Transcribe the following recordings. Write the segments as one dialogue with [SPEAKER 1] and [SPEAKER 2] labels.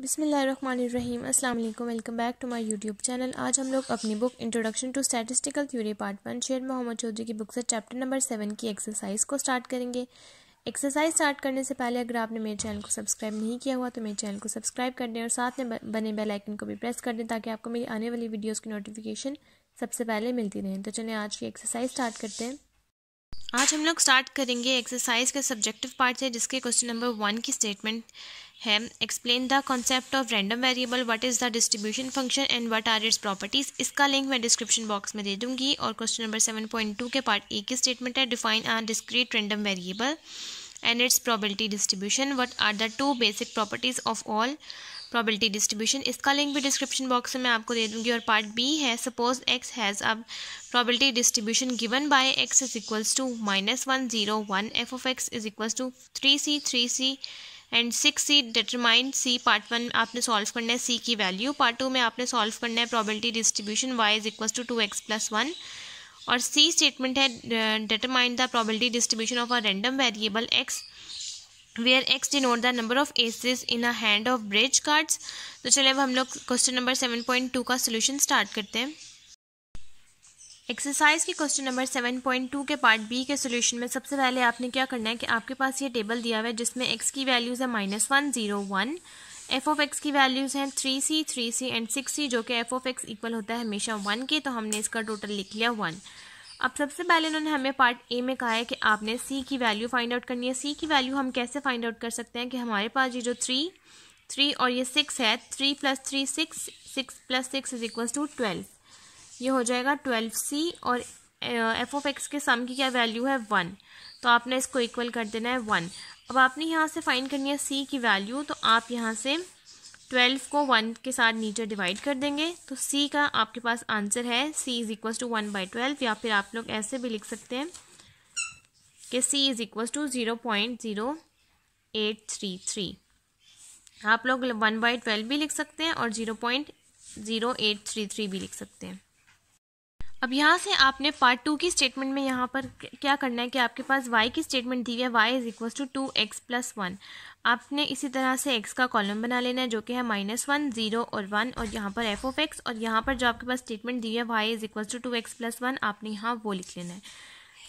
[SPEAKER 1] बिसमीम अस्सलाम वालेकुम welcome back to my YouTube channel आज हम लोग अपनी book introduction to statistical theory part one Sher Mohammad Chaudhry की बुक से चैप्टर नंबर सेवन की एक्सरसाइज को स्टार्ट करेंगे एक्सरसाइज स्टार्ट करने से पहले अगर आपने मेरे चैनल को सब्सक्राइब नहीं किया हुआ तो मेरे चैनल को सब्सक्राइब कर दें और साथ में बने बेलाइकन को भी प्रेस कर दें ताकि आपको मेरी आने वाली वीडियोज़ की नोटिफिकेशन सबसे पहले मिलती रहें तो चलिए आज की एक्सरसाइज स्टार्ट करते हैं आज हम लोग स्टार्ट करेंगे एक्सरसाइज का सब्जेक्टिव पार्ट है जिसके क्वेश्चन नंबर वन की स्टेटमेंट है explain the concept of random variable what is the distribution function and what are its properties इसका लिंक मैं डिस्क्रिप्शन बॉक्स में दे दूंगी और question number seven point two के पार्ट ए की स्टेटमेंट है define are discrete random variable and its probability distribution what are the two basic properties of all probability distribution इसका लिंक भी डिस्क्रिप्शन बॉक्स में मैं आपको दे दूंगी और पार्ट बी है सपोज एक्स हैज अब probability distribution given by X is equals to minus one zero one F of X is equals to three C three C and six C determined C part one आपने solve करना है सी की value part two में आपने solve करना है probability distribution Y is equal to two X plus one और C statement है determined the probability distribution of a random variable X where X denote the number of aces in a hand of bridge cards तो चलिए अब हम लोग question number seven point two का solution start करते हैं exercise की question number seven point two के पार्ट बी के सोल्यूशन में सबसे पहले आपने क्या करना है कि आपके पास ये टेबल दिया हुआ है जिसमें एक्स की वैल्यूज़ है minus one zero one F of X की वैल्यूज़ हैं three C three C and six C जो कि एफ ऑफ एक्स इक्वल होता है हमेशा वन के तो हमने इसका टोटल लिख लिया वन अब सबसे पहले उन्होंने हमें पार्ट ए में कहा है कि आपने सी की वैल्यू फाइंड आउट करनी है सी की वैल्यू हम कैसे फाइंड आउट कर सकते हैं कि हमारे पास ये जो थ्री थ्री और ये सिक्स है three plus three six six plus six is equal to twelve ये हो जाएगा ट्वेल्व सी और एफ ऑफ एक्स के सम की क्या वैल्यू है वन तो आपने इसको इक्वल कर देना है वन अब आपने यहाँ से फाइंड करनी है सी की वैल्यू तो आप यहाँ से ट्वेल्व को वन के साथ नीचे डिवाइड कर देंगे तो सी का आपके पास आंसर है C is equal to one by twelve या फिर आप लोग ऐसे भी लिख सकते हैं कि C is equal to zero point zero eight three three आप लोग वन बाई ट्वेल्व भी लिख सकते हैं और zero point zero eight three three भी लिख सकते हैं अब यहाँ से आपने पार्ट टू की स्टेटमेंट में यहाँ पर क्या करना है कि आपके पास y की स्टेटमेंट दी है y is equal to two X plus one आपने इसी तरह से x का कॉलम बना लेना है जो कि है माइनस वन जीरो और वन और यहाँ पर एफ ऑफ एक्स और यहाँ पर जो आपके पास स्टेटमेंट दी है y is equal to two X plus one आपने यहाँ वो लिख लेना है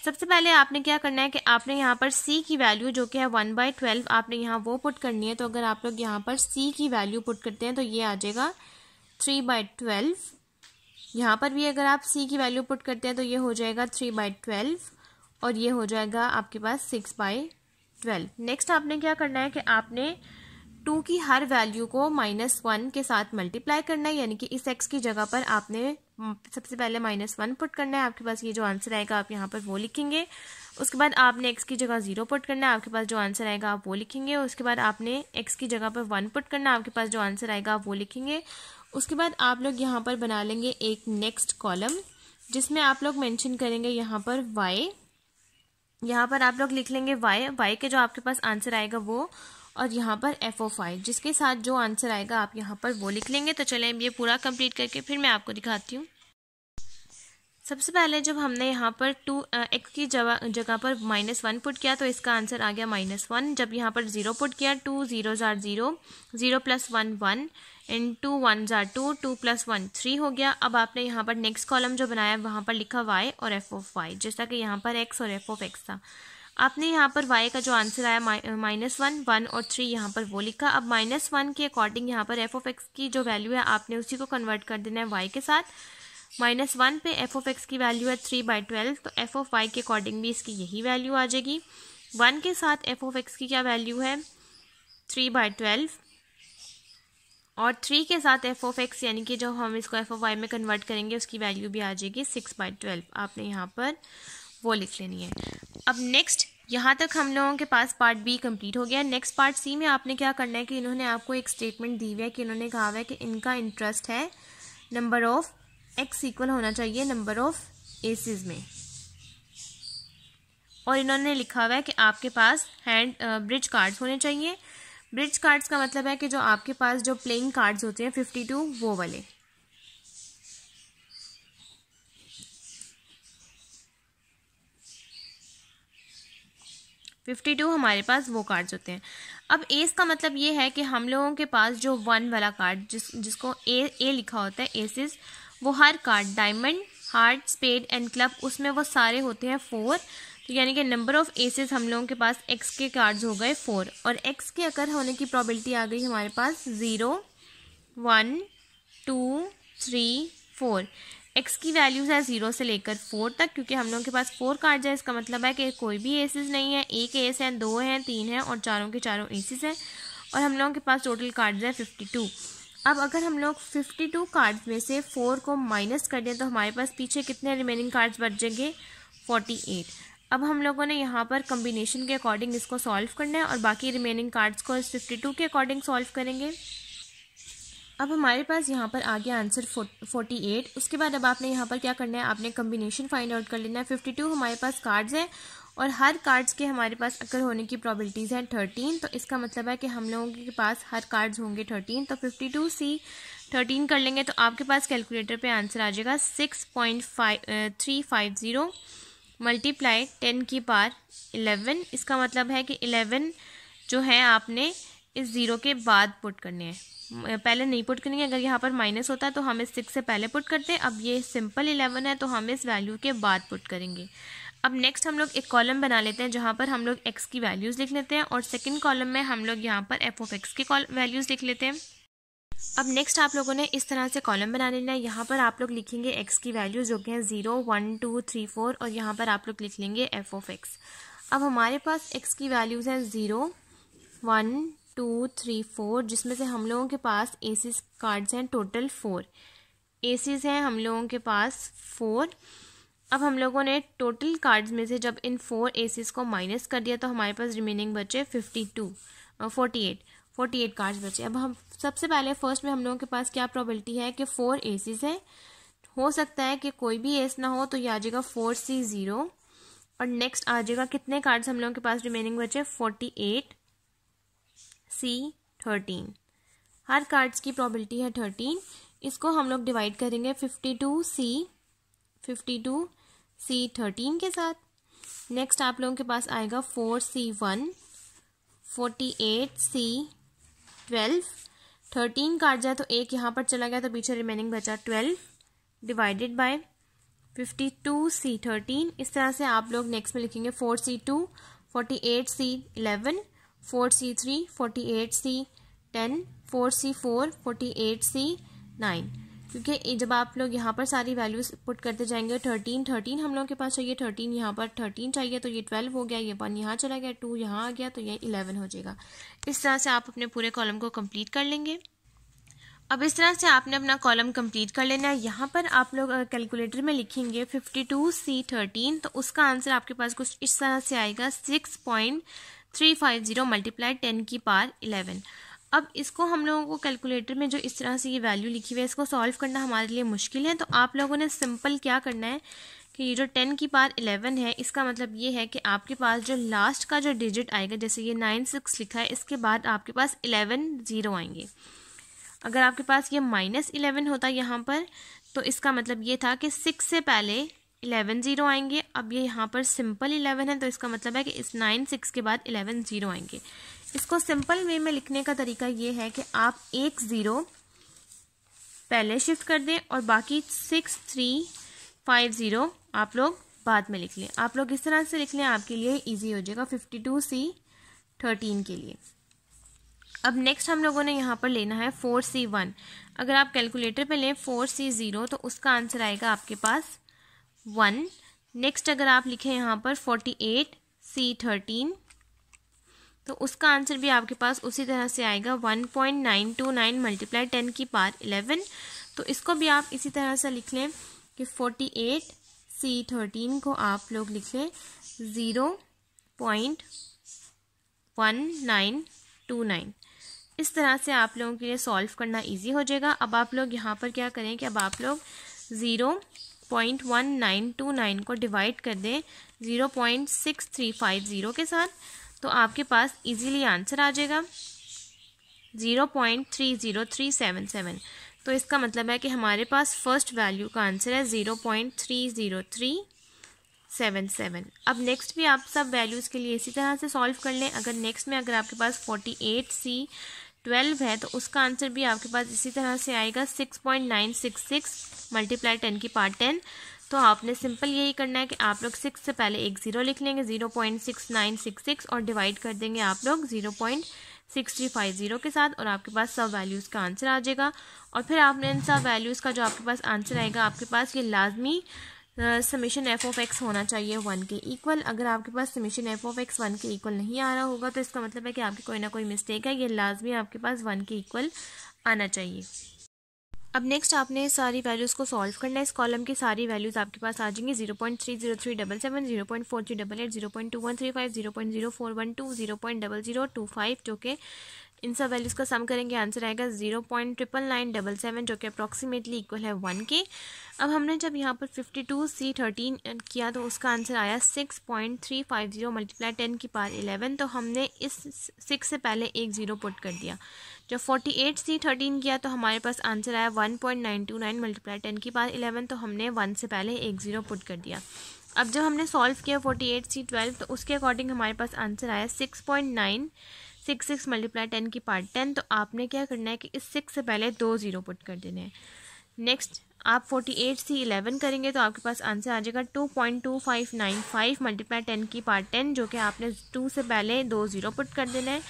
[SPEAKER 1] सबसे पहले आपने क्या करना है कि आपने यहाँ पर सी की वैल्यू जो कि है वन बाई ट्वेल्व आपने यहाँ वो पुट करनी है तो अगर आप लोग यहाँ पर सी की वैल्यू पुट करते हैं तो ये आ जाएगा थ्री बाई ट्वेल्व यहाँ पर भी अगर आप सी की वैल्यू पुट करते हैं तो ये हो जाएगा थ्री बाई ट्वेल्व और ये हो जाएगा आपके पास सिक्स बाई ट्वेल्व नेक्स्ट आपने क्या करना है कि आपने टू की हर वैल्यू को माइनस वन के साथ मल्टीप्लाई करना है यानी कि इस एक्स की जगह पर आपने हम्म, सबसे पहले माइनस वन पुट करना है आपके पास ये जो आंसर आएगा आप यहाँ पर वो लिखेंगे उसके बाद आपने एक्स की जगह जीरो पुट करना है आपके पास जो आंसर आएगा आप वो लिखेंगे उसके बाद आपने एक्स की जगह पर वन पुट करना है आपके पास जो आंसर आएगा आप वो लिखेंगे उसके बाद आप लोग यहाँ पर बना लेंगे एक नेक्स्ट कॉलम जिसमें आप लोग मेंशन करेंगे यहाँ पर वाई यहाँ पर आप लोग लिख लेंगे वाई वाई के जो आपके पास आंसर आएगा वो और यहाँ पर एफ ओ फाइव जिसके साथ जो आंसर आएगा आप यहाँ पर वो लिख लेंगे तो चलें ये पूरा कंप्लीट करके फिर मैं आपको दिखाती हूँ सबसे पहले जब हमने यहाँ पर टू एक्स की जगह पर माइनस वन पुट किया तो इसका आंसर आ गया माइनस वन जब यहाँ पर ज़ीरो पुट किया टू ज़ीरो ज़ार zero zero plus one one into one ज़ार two two plus one three हो गया अब आपने यहाँ पर नेक्स्ट कॉलम जो बनाया वहाँ पर लिखा वाई और एफ ऑफ वाई जैसा कि यहाँ पर एक्स और एफ ऑफ एक्स था आपने यहाँ पर वाई का जो आंसर आया माइनस वन वन और थ्री यहाँ पर वो लिखा अब माइनस वन के अकॉर्डिंग यहाँ पर एफ ऑफ एक्स की जो वैल्यू है आपने उसी को कन्वर्ट कर देना है वाई के साथ माइनस वन पे एफ ऑफ एक्स की वैल्यू है थ्री बाई ट्वेल्व तो एफ ऑफ वाई के अकॉर्डिंग भी इसकी यही वैल्यू आ जाएगी वन के साथ एफ ऑफ एक्स की क्या वैल्यू है थ्री बाई ट्वेल्व और थ्री के साथ एफ ऑफ एक्स यानी कि जब हम इसको एफ ऑफ वाई में कन्वर्ट करेंगे उसकी वैल्यू भी आ जाएगी सिक्स बाई ट्वेल्व आपने यहाँ पर वो लिख लेनी है अब नेक्स्ट यहाँ तक हम लोगों के पास पार्ट बी कंप्लीट हो गया नेक्स्ट पार्ट सी में आपने क्या करना है कि इन्होंने आपको एक स्टेटमेंट दी हुई है कि इन्होंने कहा हुआ है कि इनका इंटरेस्ट है नंबर ऑफ एक्स इक्वल होना चाहिए नंबर ऑफ एसिस में और इन्होंने लिखा हुआ है कि आपके पास हैंड ब्रिज कार्ड्स होने चाहिए ब्रिज कार्ड्स का मतलब है कि जो आपके पास जो प्लेइंग कार्ड्स होते हैं फिफ्टी टू वो वाले फिफ्टी टू हमारे पास वो कार्ड्स होते हैं अब एस का मतलब ये है कि हम लोगों के पास जो वन वाला कार्ड जिस जिसको ए ए लिखा होता है एसिस वो हर card diamond heart spade and club उसमें वो सारे होते हैं फोर तो यानी कि नंबर ऑफ एसेस हम लोगों के पास एक्स के कार्ड्स हो गए फोर और एक्स के अकर होने की प्रॉबिलिटी आ गई हमारे पास zero one two three four X की वैल्यूज़ है ज़ीरो से लेकर फोर तक क्योंकि हम लोगों के पास फोर कार्ड है इसका मतलब है कि कोई भी एसेस नहीं है एक एस है दो हैं तीन हैं और चारों के चारों एसेस हैं और हम लोगों के पास टोटल कार्ड्स है फिफ्टी टू अब अगर हम लोग फिफ्टी टू कार्ड्स में से फोर को माइनस कर दें तो हमारे पास पीछे कितने रिमेनिंग कार्ड्स बच जाएंगे फोर्टी एट अब हम लोगों ने यहाँ पर कम्बिनेशन के अकॉर्डिंग इसको सॉल्व करना है और बाकी रिमेनिंग कार्ड्स को इस फिफ्टी टू के अकॉर्डिंग सॉल्व करेंगे अब हमारे पास यहाँ पर आ गया आंसर फोर्टी एट उसके बाद अब आपने यहाँ पर क्या करना है आपने कम्बिनेशन फाइंड आउट कर लेना है फिफ्टी टू हमारे पास कार्ड्स हैं और हर कार्ड्स के हमारे पास अगर होने की प्रॉबिलिटीज़ हैं थर्टीन तो इसका मतलब है कि हम लोगों के पास हर कार्ड्स होंगे थर्टीन तो फिफ्टी टू सी थर्टीन कर लेंगे तो आपके पास कैलकुलेटर पर आंसर आ जाएगा six point five three five zero multiply ten की पार इलेवन इसका मतलब है कि इलेवन जो है आपने इस ज़ीरो के बाद पुट करने हैं पहले नहीं पुट करेंगे अगर यहाँ पर माइनस होता है तो हम इस सिक्स से पहले पुट करते हैं अब ये सिंपल इलेवन है तो हम इस वैल्यू के बाद पुट करेंगे अब नेक्स्ट हम लोग एक कॉलम बना लेते हैं जहाँ पर हम लोग एक्स की वैल्यूज़ लिख लेते हैं और सेकेंड कॉलम में हम लोग यहाँ पर एफ ऑफ एक्स की वैल्यूज़ लिख लेते हैं अब नेक्स्ट आप लोगों ने इस तरह से कॉलम बना लेना है यहाँ पर आप लोग लिखेंगे एक्स की वैल्यू जो कि है zero one two three four और यहाँ पर आप लोग लिख लेंगे एफ ऑफ एक्स अब हमारे पास एक्स की वैल्यूज़ हैं zero one two three four जिसमें से हम लोगों के पास एसीस कार्ड्स हैं टोटल फोर एसीज हैं हम लोगों के पास फोर अब हम लोगों ने टोटल कार्ड्स में से जब इन फोर एसीज को माइनस कर दिया तो हमारे पास रिमेनिंग बचे fifty two forty eight forty eight cards बचे अब हम सबसे पहले फर्स्ट में हम लोगों के पास क्या प्रॉबिलिटी है कि फोर एसीज हैं हो सकता है कि कोई भी एस ना हो तो ये आ जाएगा फोर सी ज़ीरो और नेक्स्ट आ जाएगा कितने कार्ड्स हम लोगों के पास रिमेनिंग बचे फोर्टी एट सी थर्टीन हर कार्ड्स की प्रॉबिलिटी है थर्टीन इसको हम लोग डिवाइड करेंगे fifty two C fifty two C thirteen के साथ नेक्स्ट आप लोगों के पास आएगा four C one forty eight C twelve thirteen काट जाए तो एक यहाँ पर चला गया तो पीछे रिमेनिंग बचा twelve divided by fifty two C thirteen इस तरह से आप लोग नेक्स्ट में लिखेंगे four C two forty eight C eleven four C three forty eight C ten four C four forty eight C nine क्योंकि जब आप लोग यहाँ पर सारी वैल्यूज पुट करते जाएंगे थर्टीन थर्टीन हम लोग के पास चाहिए थर्टीन यहाँ पर थर्टीन चाहिए तो ये ट्वेल्व हो गया ये वन यहाँ चला गया टू यहाँ आ गया तो ये इलेवन हो जाएगा इस तरह से आप अपने पूरे कॉलम को कम्प्लीट कर लेंगे अब इस तरह से आपने अपना कॉलम कंप्लीट कर लेना है यहाँ पर आप लोग कैलकुलेटर में लिखेंगे थर्टीन तो उसका आंसर आपके पास कुछ इस तरह से आएगा 6.350 point three five zero multiply ten की पार इलेवन अब इसको हम लोगों को कैलकुलेटर में जो इस तरह से ये वैल्यू लिखी हुई है इसको सॉल्व करना हमारे लिए मुश्किल है तो आप लोगों ने सिंपल क्या करना है कि ये जो टेन की पार इलेवन है इसका मतलब ये है कि आपके पास जो लास्ट का जो डिजिट आएगा जैसे ये नाइन सिक्स लिखा है इसके बाद आपके पास इलेवन ज़ीरो आएंगे अगर आपके पास ये माइनस इलेवन होता यहाँ पर तो इसका मतलब ये था कि सिक्स से पहले इलेवन ज़ीरो आएंगे अब ये यहाँ पर सिंपल इलेवन है तो इसका मतलब है कि इस नाइन सिक्स के बाद इलेवन ज़ीरो आएंगे इसको सिंपल वे में लिखने का तरीका ये है कि आप एक ज़ीरो पहले शिफ्ट कर दें और बाकी सिक्स थ्री फाइव ज़ीरो आप लोग बाद में लिख लें आप लोग इस तरह से लिख लें आपके लिए इजी हो जाएगा फिफ्टी टू सी थर्टीन के लिए अब नेक्स्ट हम लोगों ने यहाँ पर लेना है फोर सी वन अगर आप कैलकुलेटर पे लें फोर सी ज़ीरो तो उसका आंसर आएगा आपके पास वन नेक्स्ट अगर आप लिखें यहाँ पर फोर्टी एट सी थर्टीन तो उसका आंसर भी आपके पास उसी तरह से आएगा one point nine two nine multiply ten की पार इलेवन तो इसको भी आप इसी तरह से लिख लें कि फोर्टी एट सी थर्टीन को आप लोग लिख लें zero point one nine two nine इस तरह से आप लोगों के लिए सॉल्व करना इजी हो जाएगा अब आप लोग यहाँ पर क्या करें कि अब आप लोग zero point one nine two nine को डिवाइड कर दें zero point six three five zero के साथ तो आपके पास इजीली आंसर आ जाएगा zero point three zero three seven seven तो इसका मतलब है कि हमारे पास फर्स्ट वैल्यू का आंसर है zero point three zero three seven seven अब नेक्स्ट भी आप सब वैल्यूज़ के लिए इसी तरह से सॉल्व कर लें अगर नेक्स्ट में अगर आपके पास फोर्टी एट सी ट्वेल्व है तो उसका आंसर भी आपके पास इसी तरह से आएगा six point nine six six multiply ten की पार्ट टेन तो आपने सिंपल यही करना है कि आप लोग सिक्स से पहले एक ज़ीरो लिख लेंगे zero point six nine six six और डिवाइड कर देंगे आप लोग zero point six three five zero के साथ और आपके पास सब वैल्यूज़ का आंसर आ जाएगा और फिर आपने इन सब वैल्यूज़ का जो आपके पास आंसर आएगा आपके पास ये लाजमी समीशन एफ ऑफ एक्स होना चाहिए वन के इक्वल अगर आपके पास summation F of X one के इक्वल नहीं आ रहा होगा तो इसका मतलब है कि आपकी कोई ना कोई मिस्टेक है ये लाजमी आपके पास वन के इक्वल आना चाहिए अब नेक्स्ट आपने सारी वैल्यूज़ को सॉल्व करना है इस कॉलम की सारी वैल्यूज़ आपके पास आ जाएंगी zero point three zero three double seven zero point four three double eight zero point two one three five zero point zero four one two zero point double zero two five जो कि इन सब values का सम करेंगे answer आएगा zero point triple nine double seven जो कि approximately equal है one के अब हमने जब यहाँ पर फिफ्टी टू सी थर्टीन किया तो उसका आंसर आया six point three five zero multiply ten की पार इलेवन तो हमने इस सिक्स से पहले एक ज़ीरो पुट कर दिया जब 48 सी 13 किया तो हमारे पास आंसर आया 1.929 point nine two nine multiply ten की पास इलेवन तो हमने वन से पहले एक ज़ीरो पुट कर दिया अब जब हमने सॉल्व किया 48 सी 12 तो उसके अकॉर्डिंग हमारे पास आंसर आया six point nine six six multiply ten की पार्ट टेन तो आपने क्या करना है कि इस सिक्स से पहले दो ज़ीरो पुट कर देने हैं नेक्स्ट आप 48 सी 11 करेंगे तो आपके पास आंसर आ जाएगा 2.2595 मल्टीप्लाई टेन की पार्ट टेन जो कि आपने टू से पहले दो ज़ीरो पुट कर देना है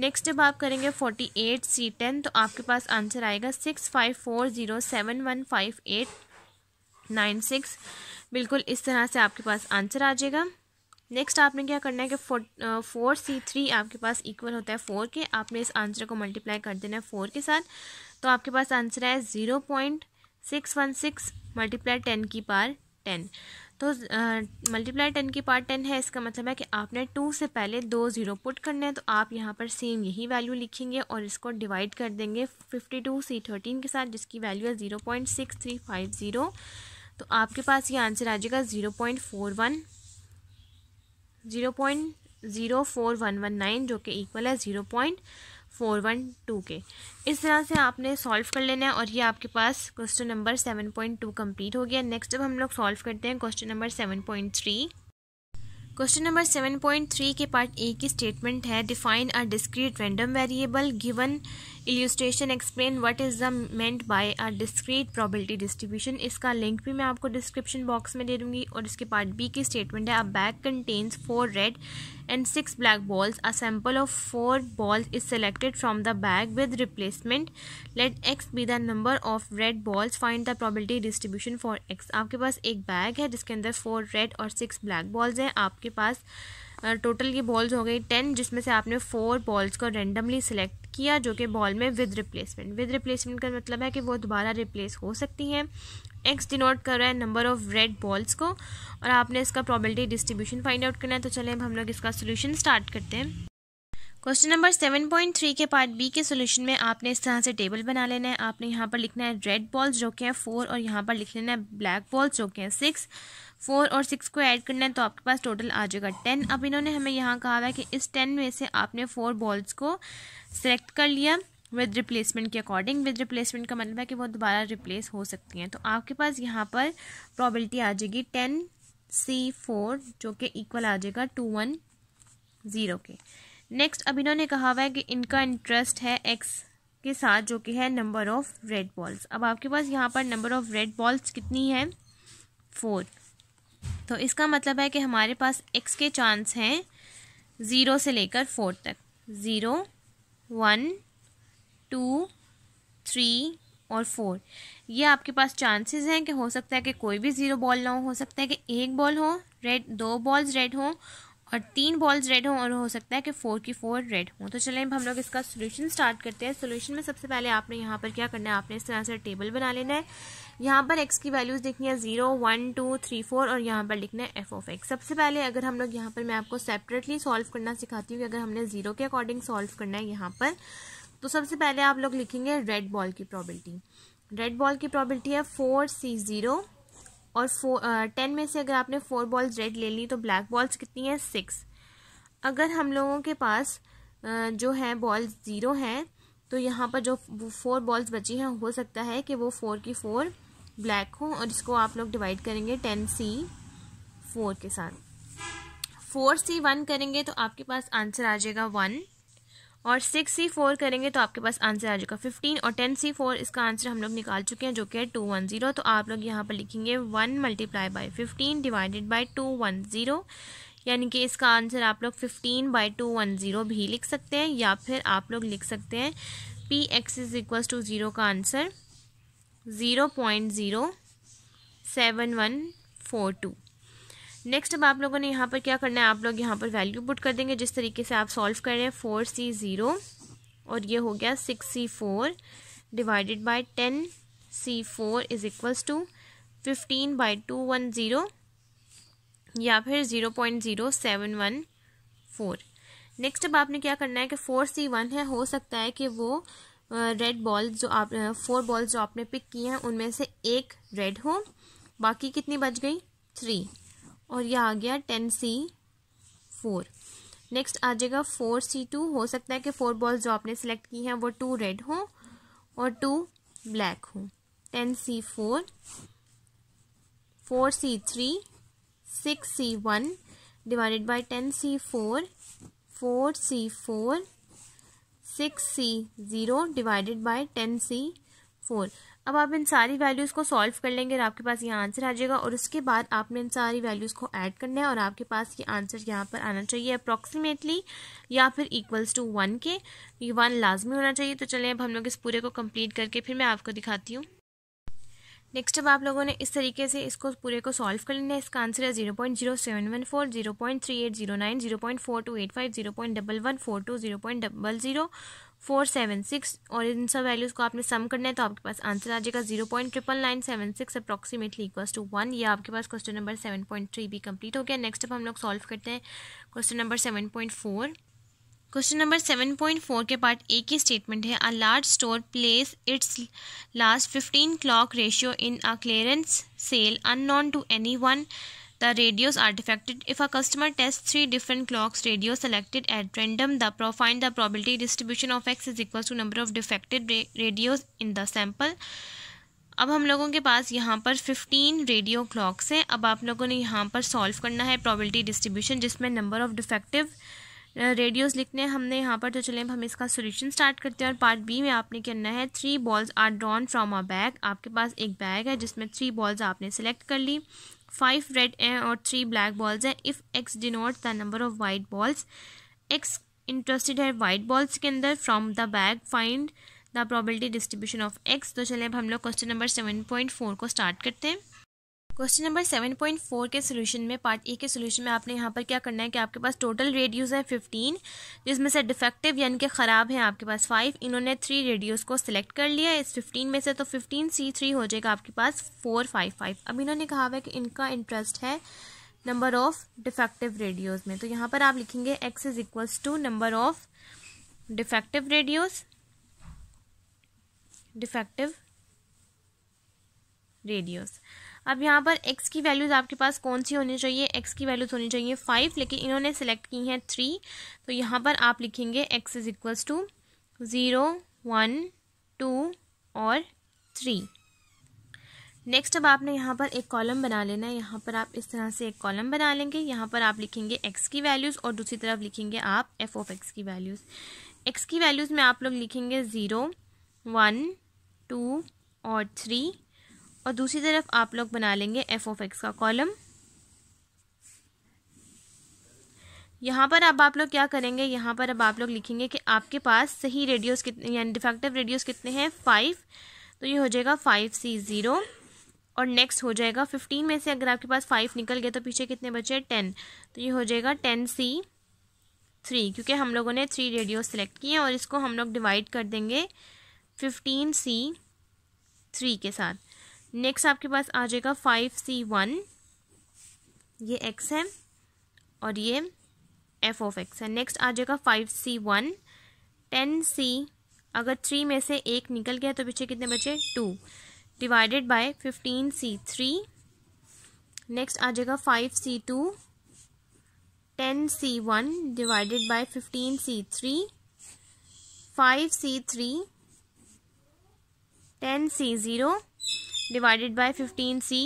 [SPEAKER 1] नेक्स्ट जब आप करेंगे फोर्टी एट सी टेन तो आपके पास आंसर आएगा six five four zero seven one five eight nine six बिल्कुल इस तरह से आपके पास आंसर आ जाएगा नेक्स्ट आपने क्या करना है कि फोर सी थ्री आपके पास इक्वल होता है फोर के आपने इस आंसर को मल्टीप्लाई कर देना है फोर के साथ तो आपके पास आंसर है zero point six one six multiply ten की पार टेन तो मल्टीप्लाई टेन की पार्ट टेन है इसका मतलब है कि आपने टू से पहले दो ज़ीरो पुट करने हैं तो आप यहाँ पर सेम यही वैल्यू लिखेंगे और इसको डिवाइड कर देंगे फिफ्टी टू सी थर्टीन के साथ जिसकी वैल्यू है zero point six three five zero तो आपके पास ये आंसर आ जाएगा zero point four one zero point zero four one one nine जो कि इक्वल है zero point four one two के इस तरह से आपने सॉल्व कर लेना है और ये आपके पास question number seven point two complete हो गया नेक्स्ट जब हम लोग सॉल्व करते हैं question number seven point three question number seven point three के पार्ट ए की स्टेटमेंट है define a discrete random variable given illustration explain what is the meant by a discrete probability distribution इसका link भी मैं आपको description box में दे दूंगी और इसके पार्ट बी की स्टेटमेंट है a bag contains four red and six black balls a sample of four balls is selected from the bag with replacement let X be the number of red balls find the probability distribution for X आपके पास एक bag है जिसके अंदर four red और six black balls हैं आपके पास टोटल ये बॉल्स हो गई टेन जिसमें से आपने फोर बॉल्स को रेंडमली सिलेक्ट किया जो कि बॉल में विद रिप्लेसमेंट विद रिप्लेसमेंट का मतलब है कि वो दोबारा रिप्लेस हो सकती हैं एक्स डिनोट कर रहा है नंबर ऑफ रेड बॉल्स को और आपने इसका प्रॉबलिटी डिस्ट्रीब्यूशन फाइंड आउट करना है तो चलें अब हम लोग इसका सोल्यूशन स्टार्ट करते हैं question number seven point three के पार्ट बी के सोल्यूशन में आपने इस तरह से टेबल बना लेना है आपने यहाँ पर लिखना है रेड बॉल्स जो के हैं फोर और यहाँ पर लिख लेना है ब्लैक बॉल्स जो के हैं सिक्स फोर और सिक्स को ऐड करना है तो आपके पास टोटल आ जाएगा टेन अब इन्होंने हमें यहाँ कहा हुआ है कि इस टेन में से आपने फोर बॉल्स को सेलेक्ट कर लिया विद रिप्लेसमेंट के अकॉर्डिंग विद रिप्लेसमेंट का मतलब है कि वो दोबारा रिप्लेस हो सकती हैं तो आपके पास यहाँ पर प्रॉबिलिटी आ जाएगी टेन सी फोर जो कि इक्वल आ जाएगा टू वन ज़ीरो के नेक्स्ट अब इन्होंने कहा हुआ है कि इनका इंटरेस्ट है एक्स के साथ जो कि है नंबर ऑफ़ रेड बॉल्स अब आपके पास यहाँ पर नंबर ऑफ़ रेड बॉल्स कितनी है फोर तो इसका मतलब है कि हमारे पास एक्स के चांस हैं ज़ीरो से लेकर फोर तक ज़ीरो वन टू थ्री और फोर ये आपके पास चांसेस हैं कि हो सकता है कि कोई भी ज़ीरो बॉल ना हो हो सकता है कि एक बॉल हो रेड दो बॉल्स रेड हों और तीन बॉल्स रेड हों और हो सकता है कि फोर की फोर रेड हों तो चलें अब हम लोग इसका सोल्यूशन स्टार्ट करते हैं सोल्यूशन में सबसे पहले आपने यहाँ पर क्या करना है आपने इस तरह से टेबल बना लेना है यहाँ पर एक्स की वैल्यूज़ देखनी है zero one two three four और यहाँ पर लिखना है एफ ऑफ एक्स सबसे पहले अगर हम लोग यहाँ पर मैं आपको सेपरेटली सॉल्व करना सिखाती हूँ कि अगर हमने जीरो के अकॉर्डिंग सॉल्व करना है यहाँ पर तो सबसे पहले आप लोग लिखेंगे रेड बॉल की प्रॉबिलिटी रेड बॉल की प्रॉबिलिटी है फोर सी जीरो और फोर टेन में से अगर आपने फोर बॉल्स रेड ले ली तो ब्लैक बॉल्स कितनी हैं सिक्स अगर हम लोगों के पास जो है बॉल्स ज़ीरो हैं तो यहाँ पर जो फोर बॉल्स बची हैं हो सकता है कि वो फोर की फोर ब्लैक हो और इसको आप लोग डिवाइड करेंगे टेन सी फोर के साथ फोर सी वन करेंगे तो आपके पास आंसर आ जाएगा वन और सिक्स सी फोर करेंगे तो आपके पास आंसर आ जाएगा फिफ्टीन और टेन सी फोर इसका आंसर हम लोग निकाल चुके हैं जो कि है टू वन ज़ीरो तो आप लोग यहाँ पर लिखेंगे one multiply by fifteen divided by two one zero यानी कि इसका आंसर आप लोग fifteen by two one zero भी लिख सकते हैं या फिर आप लोग लिख सकते हैं P X is equal to zero का answer zero point zero seven one four two next अब आप लोगों ने यहाँ पर क्या करना है आप लोग यहाँ पर वैल्यू पुट कर देंगे जिस तरीके से आप सॉल्व कर रहे हैं फोर सी ज़ीरो और ये हो गया six C four divided by ten C four is equals to fifteen by two one zero या फिर zero point zero seven one four next अब आपने क्या करना है कि फोर सी वन है हो सकता है कि वो रेड uh, बॉल जो आप फोर uh, बॉल्स जो आपने पिक किए हैं उनमें से एक रेड हो बाकी कितनी बच गई थ्री और यह आ गया टेन सी फोर नेक्स्ट आ जाएगा फोर सी टू हो सकता है कि फोर बॉल्स जो आपने सेलेक्ट की हैं वो टू रेड हों और टू ब्लैक हों ten C four four C three six C one divided by ten C four four C four six C zero divided by ten C four अब आप इन सारी वैल्यूज़ को सॉल्व कर लेंगे और आपके पास ये आंसर आ जाएगा और उसके बाद आपने इन सारी वैल्यूज़ को ऐड करना है और आपके पास ये आंसर यहाँ पर आना चाहिए अप्रॉक्सीमेटली या फिर इक्वल्स टू वन के ये वन लाजमी होना चाहिए तो चलें अब हम लोग इस पूरे को कम्प्लीट करके फिर मैं आपको दिखाती हूँ नेक्स्ट अब आप लोगों ने इस तरीके से इसको पूरे को सॉल्व कर लेना है इसका आंसर है zero point zero seven one four zero point three eight zero nine zero point four two eight five zero point double one four two zero point double zero four seven six और इन सब values को आपने सम करना है तो आपके पास आंसर आ जाएगा zero point triple nine seven six approximately equals to one ये आपके पास question number seven point three भी कंप्लीट हो गया नेक्स्ट अब हम लोग सॉल्व करते हैं question number seven point four question number seven point four के पार्ट ए की स्टेटमेंट है a large store place its last fifteen clock ratio in a clearance sale unknown to anyone The radios are defective. If a customer tests three different clocks radios selected at random, the pro find the probability distribution of x is equals to number of defective radios in the sample. अब हम लोगों के पास यहाँ पर 15 radio clocks हैं अब आप लोगों ने यहाँ पर सॉल्व करना है प्रॉबिलिटी डिस्ट्रीब्यूशन जिसमें नंबर ऑफ डिफेक्टिव रेडियोस लिखने हैं हमने यहाँ पर तो चलें हम इसका सोल्यूशन स्टार्ट करते हैं और पार्ट बी में आपने करना है three balls are drawn from a bag आपके पास एक बैग है जिसमें थ्री बॉल्स आपने सेलेक्ट कर ली फाइव रेड हैं और थ्री ब्लैक बॉल्स हैं if X denote the number of white balls X interested है वाइट बॉल्स के अंदर from the bag find the probability distribution of X तो चले अब हम लोग question number seven point four को स्टार्ट करते हैं question number seven point four के सोल्यूशन में पार्ट ए के सोल्यूशन में आपने यहाँ पर क्या करना है कि आपके पास टोटल रेडियोज़ हैं फिफ्टीन जिसमें से डिफेक्टिव यानी कि ख़राब हैं आपके पास फाइव इन्होंने थ्री रेडियोज़ को सिलेक्ट कर लिया इस फिफ्टीन में से तो फिफ्टीन सी थ्री हो जाएगा आपके पास फोर फाइव फाइव अब इन्होंने कहा हुआ कि इनका इंटरेस्ट है नंबर ऑफ़ डिफेक्टिव रेडियोज़ में तो यहाँ पर आप लिखेंगे X is equals to number of defective radios defective radios अब यहाँ पर एक्स की वैल्यूज़ आपके पास कौन सी होनी चाहिए एक्स की वैल्यूज़ होनी चाहिए फाइव लेकिन इन्होंने सेलेक्ट की हैं थ्री तो यहाँ पर आप लिखेंगे X is equals to zero one two और थ्री नेक्स्ट अब आपने यहाँ पर एक कॉलम बना लेना है यहाँ पर आप इस तरह से एक कॉलम बना लेंगे यहाँ पर आप लिखेंगे एक्स की वैल्यूज़ और दूसरी तरफ लिखेंगे आप एफ ऑफ एक्स की वैल्यूज़ एक्स की वैल्यूज़ में आप लोग लिखेंगे ज़ीरो वन टू और थ्री और दूसरी तरफ आप लोग बना लेंगे एफ ऑफ एक्स का कॉलम यहाँ पर अब आप लोग क्या करेंगे यहाँ पर अब आप लोग लिखेंगे कि आपके पास सही रेडियोस कितने यानी डिफेक्टिव रेडियोस कितने हैं फाइव तो ये हो जाएगा फाइव सी ज़ीरो और नेक्स्ट हो जाएगा फिफ्टीन में से अगर आपके पास फाइव निकल गया तो पीछे कितने बचे टेन तो ये हो जाएगा टेन सी थ्री क्योंकि हम लोगों ने थ्री रेडियो सेलेक्ट किए और इसको हम लोग डिवाइड कर देंगे फिफ्टीन सी थ्री के साथ नेक्स्ट आपके पास आ जाएगा फाइव सी वन ये एक्स है और ये एफ ऑफ एक्स है नेक्स्ट आ जाएगा five C one ten C अगर थ्री में से एक निकल गया तो पीछे कितने बचे two divided by fifteen C three next आ जाएगा five C two ten C one divided by fifteen C three five C three ten C zero divided by fifteen C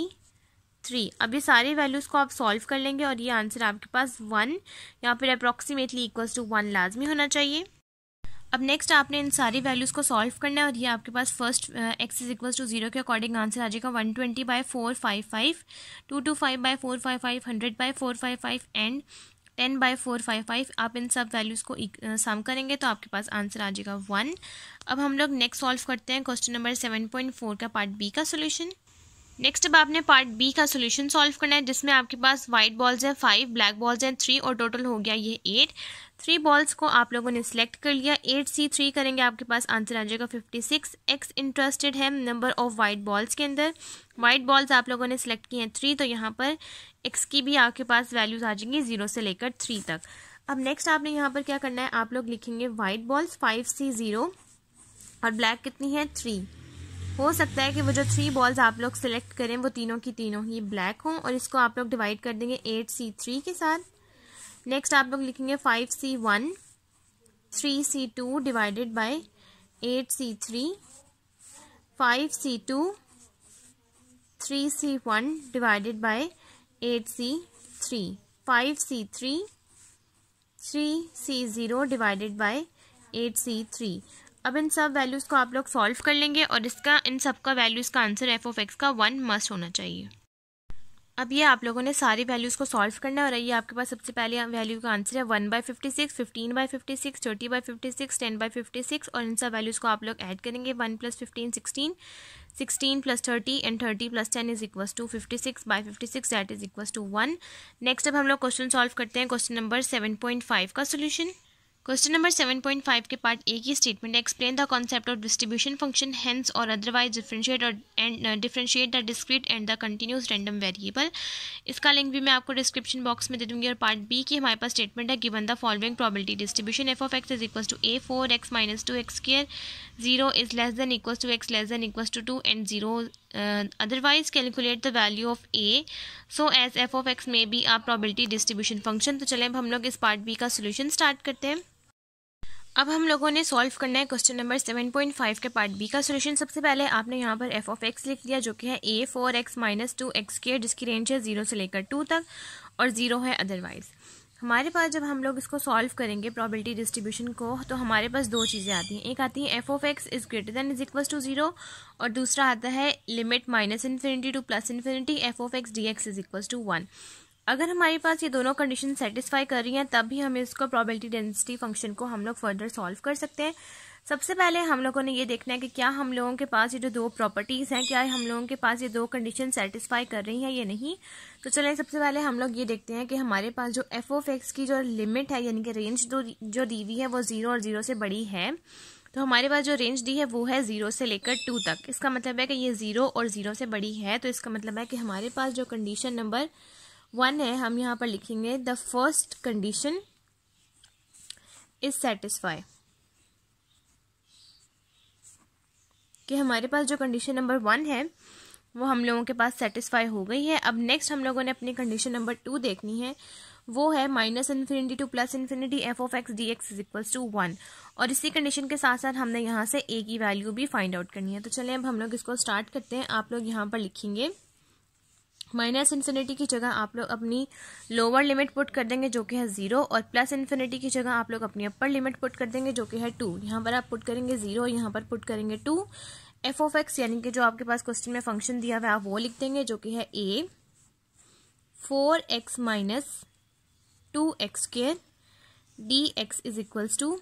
[SPEAKER 1] three अब ये सारे वैल्यूज़ को आप सॉल्व कर लेंगे और ये आंसर आपके पास वन या फिर अप्रॉक्सीमेटली इक्वल्स टू वन लाजमी होना चाहिए अब नेक्स्ट आपने इन सारी वैल्यूज़ को सॉल्व करना है और ये आपके पास first X is equals to zero के अकॉर्डिंग आंसर आ जाएगा one twenty by four five five two two five by four five five hundred by four five five and ten by four five five आप इन सब values को सम करेंगे तो आपके पास आंसर आ जाएगा वन अब हम लोग नेक्स्ट सॉल्व करते हैं question number seven point four का पार्ट बी का सोल्यूशन नेक्स्ट अब आपने पार्ट बी का सोल्यूशन सॉल्व करना है जिसमें आपके पास वाइट बॉल्स हैं फाइव ब्लैक बॉल्स हैं थ्री और टोटल हो गया ये एट थ्री बॉल्स को आप लोगों ने सिलेक्ट कर लिया एट सी थ्री करेंगे आपके पास आंसर आ जाएगा फिफ्टी सिक्स एक्स इंटरेस्टेड है नंबर ऑफ वाइट बॉल्स के अंदर वाइट बॉल्स आप लोगों ने सिलेक्ट किए हैं थ्री तो यहाँ पर एक्स की भी आपके पास वैल्यूज आ जाएंगी जीरो से लेकर थ्री तक अब नेक्स्ट आपने यहाँ पर क्या करना है आप लोग लिखेंगे white balls five C zero और ब्लैक कितनी है थ्री हो सकता है कि वो जो थ्री बॉल्स आप लोग सेलेक्ट करें वो तीनों की तीनों ही ब्लैक हों और इसको आप लोग डिवाइड कर देंगे एट सी थ्री के साथ नेक्स्ट आप लोग लिखेंगे five C one three C two divided by eight C three five C two three C one divided by eight C three five C three three C zero divided by eight C three अब इन सब values को आप लोग solve कर लेंगे और इसका इन सब का वैल्यूज़ का आंसर एफ ऑफ एक्स का वन मस्ट होना चाहिए अब ये आप लोगों ने सारी वैल्यूज़ को सॉल्व करना है और ये आपके पास सबसे पहले वैल्यू का आंसर है one by fifty six fifteen by fifty six thirty by fifty six ten by fifty six और इन सब वैल्यूज़ को आप लोग ऐड करेंगे one plus fifteen sixteen sixteen plus thirty and thirty plus ten is equal to fifty six by fifty six that is equal to one next अब हम लोग क्वेश्चन सॉल्व करते हैं question number seven point five का solution question number 7.5 के part A की statement explain the concept of distribution function hence और otherwise differentiate और and differentiate the discrete and the continuous random variable इसका link भी मैं आपको डिस्क्रिप्शन बॉक्स में दे दूंगी और पार्ट बी की हमारे पास स्टेटमेंट है given the following probability distribution F of X is equal to A four X minus two X square zero is less than equal to X less than equal to two and zero otherwise calculate the value of A so as F of X may be a probability distribution function तो चलें अब हम लोग इस part B का solution start करते हैं अब हम लोगों ने सॉल्व करना है question number seven point five के पार्ट बी का सोल्यूशन सबसे पहले आपने यहाँ पर एफ ऑफ एक्स लिख लिया जो कि है A four X minus two X के जिसकी रेंज है जीरो से लेकर टू तक और जीरो है अदरवाइज हमारे पास जब हम लोग इसको सॉल्व करेंगे प्रॉबिलिटी डिस्ट्रीब्यूशन को तो हमारे पास दो चीज़ें आती हैं एक आती है F of X is greater than is equal to zero और दूसरा आता है limit minus infinity to plus infinity F of X D X is equal to one अगर हमारे पास ये दोनों कंडीशन सेटिस्फाई कर रही हैं तब भी हमें इसको प्रोबेबिलिटी डेंसिटी फंक्शन को हम लोग फर्दर सॉल्व कर सकते हैं सबसे पहले हम लोगों ने ये देखना है कि क्या हम लोगों के पास ये जो दो प्रॉपर्टीज़ हैं क्या हम लोगों के पास ये दो कंडीशन सेटिस्फाई कर रही हैं या नहीं तो चलें सबसे पहले हम लोग ये देखते हैं कि हमारे पास जो एफ ओफ एक्स की जो लिमिट है यानी कि रेंज जो जो वी है वो ज़ीरो और ज़ीरो से बड़ी है तो हमारे पास जो रेंज डी है वो है ज़ीरो से लेकर टू तक इसका मतलब है कि ये ज़ीरो और ज़ीरो से बड़ी है तो इसका मतलब है कि हमारे पास जो कंडीशन नंबर वन है हम यहाँ पर लिखेंगे the first condition is satisfy कि हमारे पास जो कंडीशन नंबर वन है वो हम लोगों के पास सेटिस्फाई हो गई है अब नेक्स्ट हम लोगों ने अपनी कंडीशन नंबर टू देखनी है वो है minus infinity to plus infinity F of X D X is equals to one और इसी कंडीशन के साथ साथ हमने यहाँ से ए की वैल्यू भी फाइंड आउट करनी है तो चलें अब हम लोग इसको स्टार्ट करते हैं आप लोग यहाँ पर लिखेंगे माइनस इन्फिनिटी की जगह आप लोग अपनी लोअर लिमिट पुट कर देंगे जो कि है ज़ीरो और प्लस इन्फिनिटी की जगह आप लोग अपनी अपर लिमिट पुट कर देंगे जो कि है टू यहाँ पर आप पुट करेंगे ज़ीरो यहाँ पर पुट करेंगे टू एफ ऑफ एक्स यानी कि जो आपके पास क्वेश्चन में फंक्शन दिया हुआ है आप वो लिख देंगे जो कि है A four X minus two X square D X is equals to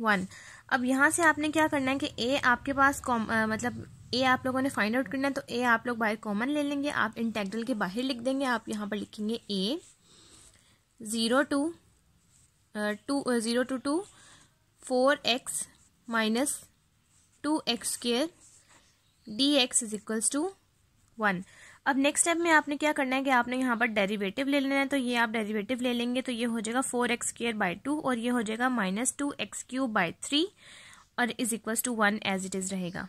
[SPEAKER 1] one अब यहाँ से आपने क्या करना है कि ए आपके पास कॉम मतलब ए आप लोगों ने फाइंड आउट करना है तो ए आप लोग बाहर कॉमन ले लेंगे आप इंटेग्रल के बाहर लिख देंगे आप यहाँ पर लिखेंगे A zero to two zero to two four X minus two X square D X is equals to one अब नेक्स्ट स्टेप में आपने क्या करना है कि आपने यहाँ पर डेरिवेटिव ले लेना है तो ये आप डेरिवेटिव ले लेंगे तो ये हो जाएगा four X square by two और ये हो जाएगा minus two X cube by three और is equals to one as it is रहेगा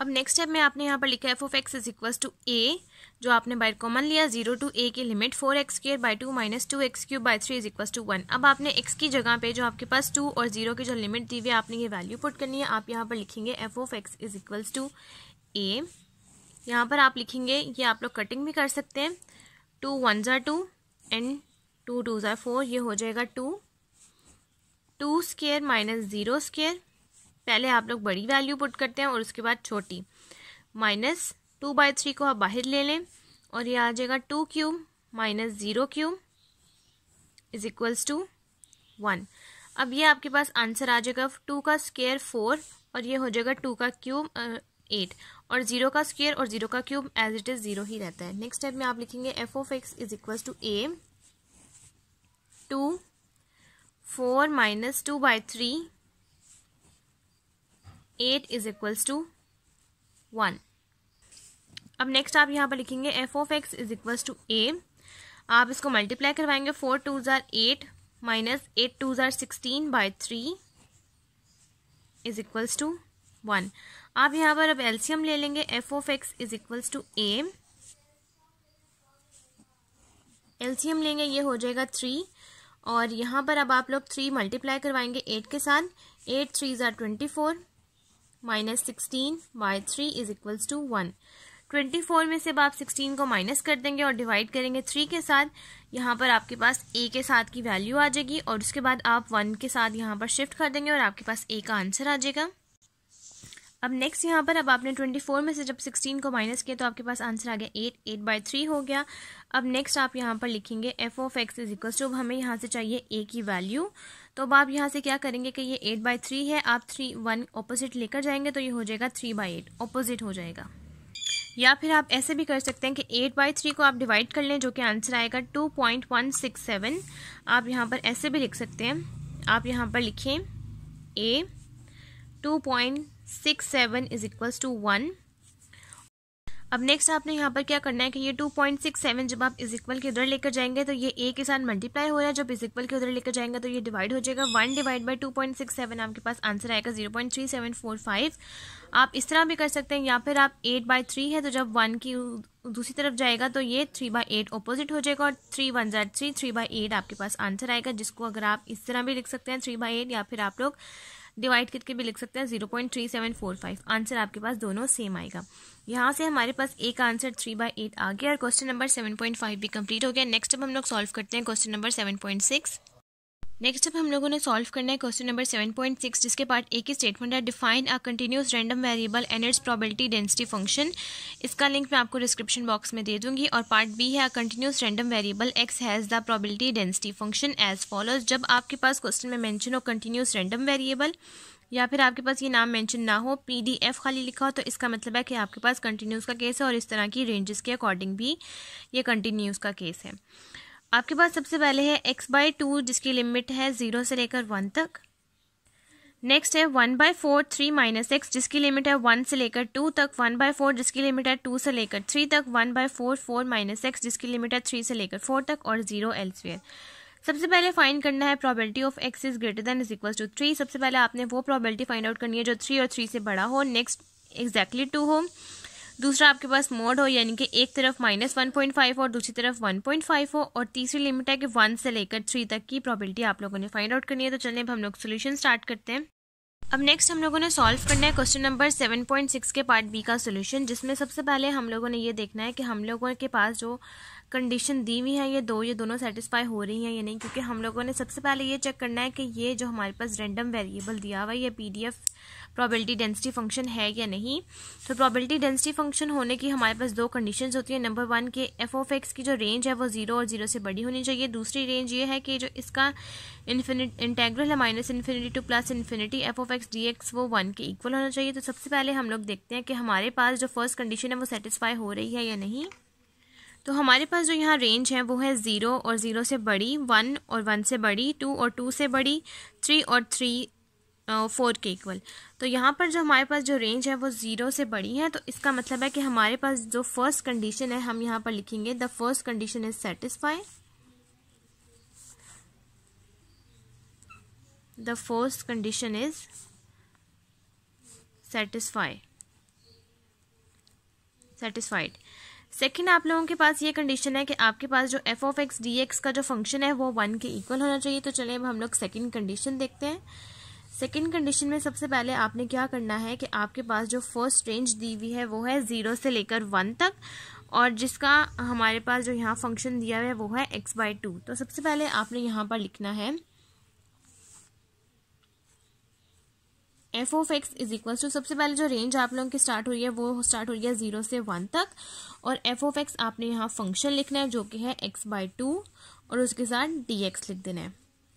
[SPEAKER 1] अब नेक्स्ट स्टेप में आपने यहाँ पर लिखा है F of X is equal to A जो आपने बाय कॉमन लिया जीरो टू ए की limit four X square by two minus two X cube by three is equal to one अब आपने एक्स की जगह पे जो आपके पास टू और जीरो की जो लिमिट दी हुई है आपने ये वैल्यू पुट करनी है आप यहाँ पर लिखेंगे F of X is equal to A यहाँ पर आप लिखेंगे ये आप लोग कटिंग भी कर सकते हैं टू वन ज़ार टू एंड टू टू ज़ार फोर ये हो जाएगा two two square minus zero square पहले आप लोग बड़ी वैल्यू पुट करते हैं और उसके बाद छोटी माइनस टू बाई थ्री को आप बाहर ले लें और ये आ जाएगा two cube minus zero cube is equals to one अब ये आपके पास आंसर आ जाएगा टू का स्केयर फोर और ये हो जाएगा टू का क्यूब एट और जीरो का स्केयर और जीरो का cube as it is zero ही रहता है नेक्स्ट स्टेप में आप लिखेंगे F of X is equals to A two four minus two by three eight is equals to one अब नेक्स्ट आप यहाँ पर लिखेंगे F of X is equals to A आप इसको मल्टीप्लाई करवाएंगे फोर टू ज़ार एट माइनस एट टू ज़ार sixteen by three is equals to one आप यहाँ पर अब एल्सियम ले लेंगे F of X is equals to A LCM लेंगे ये हो जाएगा थ्री और यहाँ पर अब आप लोग थ्री मल्टीप्लाई करवाएंगे एट के साथ एट थ्री ज़ार twenty four minus sixteen by three is equals to one twenty four में से अब आप सिक्सटीन को माइनस कर देंगे और डिवाइड करेंगे थ्री के साथ यहाँ पर आपके पास ए के साथ की वैल्यू आ जाएगी और उसके बाद आप वन के साथ यहाँ पर शिफ्ट कर देंगे और आपके पास ए का आंसर आ जाएगा अब नेक्स्ट यहाँ पर अब आपने ट्वेंटी फोर में से जब सिक्सटीन को माइनस किया तो आपके पास आंसर आ गया एट एट बाई थ्री हो गया अब नेक्स्ट आप यहाँ पर लिखेंगे F of X is equals to अब हमें यहाँ से चाहिए ए की वैल्यू तो अब आप यहाँ से क्या करेंगे कि ये एट बाई थ्री है आप थ्री वन अपोजिट लेकर जाएंगे तो ये हो जाएगा थ्री बाई एट अपोजिट हो जाएगा या फिर आप ऐसे भी कर सकते हैं कि एट बाई थ्री को आप डिवाइड कर लें जो कि आंसर आएगा two point one six seven आप यहाँ पर ऐसे भी लिख सकते हैं आप यहाँ पर लिखें A two point six seven is equals to one अब नेक्स्ट आपने यहाँ पर क्या करना है कि ये 2.67 जब आप इज इक्वल के उधर लेकर जाएंगे तो ये ए के साथ मल्टीप्लाई हो रहा है जब इज इक्वल के उधर लेकर जाएंगे तो ये डिवाइड हो जाएगा one divide by two point six seven आपके पास आंसर आएगा zero point three seven four five आप इस तरह भी कर सकते हैं या फिर आप एट बाई थ्री है तो जब वन की दूसरी तरफ जाएगा तो ये थ्री बाई एट अपोजिट हो जाएगा और थ्री वन जैट थ्री थ्री बाई एट आपके पास आंसर आएगा जिसको अगर आप इस तरह भी लिख सकते हैं थ्री बाई एट या फिर आप लोग डिवाइड करके भी लिख सकते हैं zero point three seven four five answer आपके पास दोनों सेम आएगा यहाँ से हमारे पास एक आंसर थ्री बाई एट आ गया और question number seven point five भी कंप्लीट हो गया नेक्स्ट अब हम लोग सॉल्व करते हैं question number seven point six next अब हम लोगों ने सॉल्व करना है क्वेश्चन नंबर 7.6 जिसके पार्ट ए की स्टेटमेंट है define a continuous random variable and its probability density function इसका लिंक मैं आपको डिस्क्रिप्शन बॉक्स में दे दूंगी और पार्ट बी है a continuous random variable X has the probability density function as follows जब आपके पास क्वेश्चन में मैंशन हो कंटिन्यूस रैंडम वेरिएबल या फिर आपके पास ये नाम मैंशन ना हो एफ खाली लिखा हो तो इसका मतलब है कि आपके पास कंटिन्यूस का केस है और इस तरह की रेंजेस के अकॉर्डिंग भी ये कंटिन्यूस का केस है आपके पास सबसे पहले है एक्स बाई टू जिसकी लिमिट है ज़ीरो से लेकर वन तक नेक्स्ट है one by four three minus X जिसकी लिमिट है वन से लेकर टू तक वन बाई फोर जिसकी लिमिट है टू से लेकर थ्री तक one by four four minus X जिसकी लिमिट है थ्री से लेकर फोर तक और जीरो एल्सवेयर सबसे पहले फाइंड करना है probability of X is greater than is equal to three सबसे पहले आपने वो प्रॉबलिटी फाइंड आउट करनी है जो थ्री और थ्री से बड़ा हो नेक्स्ट एग्जैक्टली टू हो दूसरा आपके पास मोड हो यानी कि एक तरफ माइनस वन पॉइंट फाइव और दूसरी तरफ वन पॉइंट फाइव हो और तीसरी लिमिट है कि वन से लेकर थ्री तक की प्रॉबिलिटी आप लोगों ने फाइंड आउट करनी है तो चलिए अब हम लोग सोल्यूशन स्टार्ट करते हैं अब नेक्स्ट हम लोगों ने सॉल्व करना है क्वेश्चन नंबर 7.6 के पार्ट बी का सोल्यूशन जिसमें सबसे पहले हम लोगों ने ये देखना है कि हम लोगों के पास जो कंडीशन दी हुई है ये दो ये दोनों सेटिस्फाई हो रही हैं या नहीं क्योंकि हम लोगों ने सबसे पहले ये चेक करना है कि ये जो हमारे पास रेंडम वेरिएबल दिया हुआ है ये पीडीएफ प्रोबेबिलिटी डेंसिटी फंक्शन है या नहीं तो प्रोबेबिलिटी डेंसिटी फंक्शन होने की हमारे पास दो कंडीशंस होती है नंबर वन के एफ ऑफ एक्स की जो रेंज है वो जीरो और जीरो से बड़ी होनी चाहिए दूसरी रेंज ये है कि जो इसका इन्फिनिट इंटेग्रल है minus infinity to plus infinity F of X D X वो वन के इक्वल होना चाहिए तो सबसे पहले हम लोग देखते हैं कि हमारे पास जो फर्स्ट कंडीशन है वो सेटिस्फाई हो रही है या नहीं तो हमारे पास जो यहाँ रेंज है वो है ज़ीरो और ज़ीरो से बड़ी वन और वन से बड़ी टू और टू से बड़ी थ्री और थ्री फोर के इक्वल तो यहाँ पर जो हमारे पास जो रेंज है वो ज़ीरो से बड़ी है तो इसका मतलब है कि हमारे पास जो फर्स्ट कंडीशन है हम यहाँ पर लिखेंगे the first condition is satisfy the first condition is satisfy satisfied second आप लोगों के पास ये कंडीशन है कि आपके पास जो F of X D X का जो फंक्शन है वो वन के इक्वल होना चाहिए तो चलिए अब हम लोग सेकेंड कंडीशन देखते हैं सेकेंड कंडीशन में सबसे पहले आपने क्या करना है कि आपके पास जो फर्स्ट रेंज दी हुई है वो है ज़ीरो से लेकर वन तक और जिसका हमारे पास जो यहाँ फंक्शन दिया हुआ है वो है एक्स बाई टू तो सबसे पहले आपने यहाँ पर लिखना है F of X is equal to सबसे पहले जो रेंज आप लोगों की स्टार्ट हुई है वो स्टार्ट हो गया जीरो से वन तक और एफ ऑफ एक्स आपने यहाँ फंक्शन लिखना है जो कि है एक्स बाई टू और उसके साथ डी एक्स लिख देना है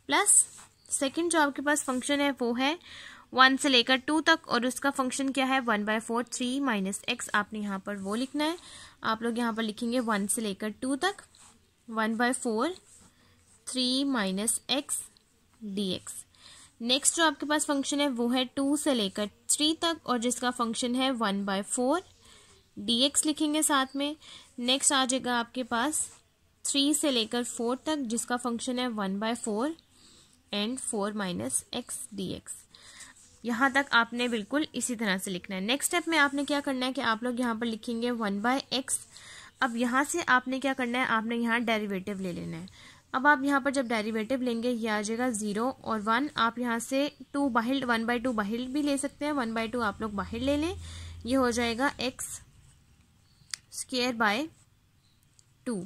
[SPEAKER 1] प्लस सेकेंड जो आपके पास फंक्शन है वो है वन से लेकर टू तक और उसका फंक्शन क्या है one by four three minus X आपने यहाँ पर वो लिखना है आप लोग यहाँ पर लिखेंगे वन से लेकर टू तक one by four three minus x D X next जो आपके पास फंक्शन है वो है टू से लेकर थ्री तक और जिसका फंक्शन है one by four D X लिखेंगे साथ में नेक्स्ट आ जाएगा आपके पास थ्री से लेकर फोर तक जिसका फंक्शन है one by four and four minus x D X यहाँ तक आपने बिल्कुल इसी तरह से लिखना है नेक्स्ट स्टेप में आपने क्या करना है कि आप लोग यहाँ पर लिखेंगे वन बाय एक्स अब यहाँ से आपने क्या करना है आपने यहाँ डेरिवेटिव ले लेना है अब आप यहाँ पर जब डेरिवेटिव लेंगे ये आ जाएगा ज़ीरो और वन आप यहाँ से टू बाहिल वन बाई टू बाहिल भी ले सकते हैं वन बाई टू आप लोग बाहिल ले लें ये हो जाएगा एक्स स्केयर बाय टू